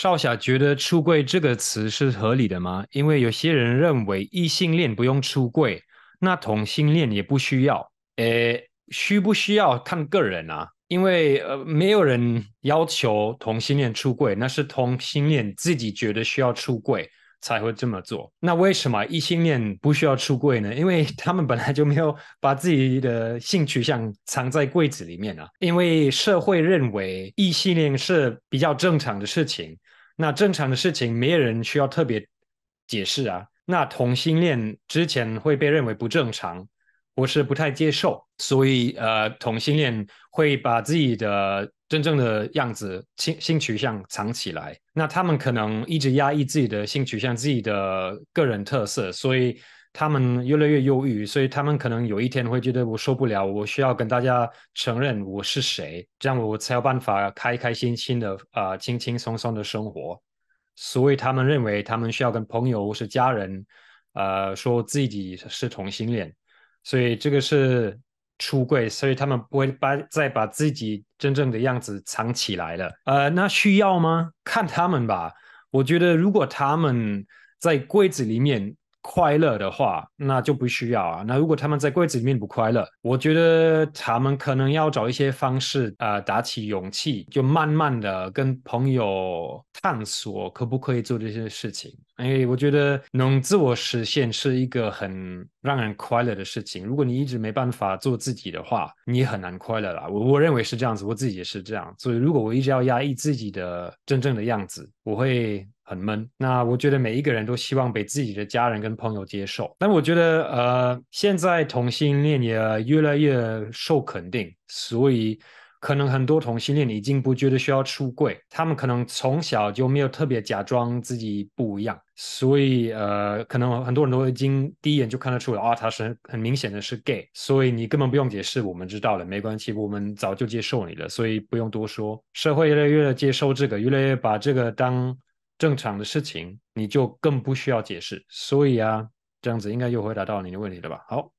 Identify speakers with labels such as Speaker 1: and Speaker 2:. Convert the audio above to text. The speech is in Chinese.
Speaker 1: 少侠觉得“出柜”这个词是合理的吗？因为有些人认为异性恋不用出柜，那同性恋也不需要。诶，需不需要看个人啊？因为呃，没有人要求同性恋出柜，那是同性恋自己觉得需要出柜。才会这么做。那为什么异性恋不需要出柜呢？因为他们本来就没有把自己的性取向藏在柜子里面啊。因为社会认为异性恋是比较正常的事情，那正常的事情没有人需要特别解释啊。那同性恋之前会被认为不正常，或是不太接受，所以呃，同性恋会把自己的。真正的样子、性性取向藏起来，那他们可能一直压抑自己的性取向、自己的个人特色，所以他们越来越忧郁，所以他们可能有一天会觉得我受不了，我需要跟大家承认我是谁，这样我才有办法开开心心的啊，轻轻松松的生活。所以他们认为他们需要跟朋友、或是家人，呃，说自己是同性恋，所以这个是。出柜，所以他们不会把再把自己真正的样子藏起来了。呃，那需要吗？看他们吧。我觉得，如果他们在柜子里面快乐的话，那就不需要啊。那如果他们在柜子里面不快乐，我觉得他们可能要找一些方式，呃，打起勇气，就慢慢的跟朋友探索，可不可以做这些事情。哎，我觉得能自我实现是一个很让人快乐的事情。如果你一直没办法做自己的话，你很难快乐啦。我我认为是这样子，我自己也是这样。所以，如果我一直要压抑自己的真正的样子，我会很闷。那我觉得每一个人都希望被自己的家人跟朋友接受。但我觉得，呃，现在同性恋也越来越受肯定，所以。可能很多同性恋已经不觉得需要出柜，他们可能从小就没有特别假装自己不一样，所以呃，可能很多人都已经第一眼就看得出来啊，他是很明显的是 gay，所以你根本不用解释，我们知道了，没关系，我们早就接受你了，所以不用多说。社会越来越接受这个，越来越把这个当正常的事情，你就更不需要解释。所以啊，这样子应该又回答到你的问题了吧？好。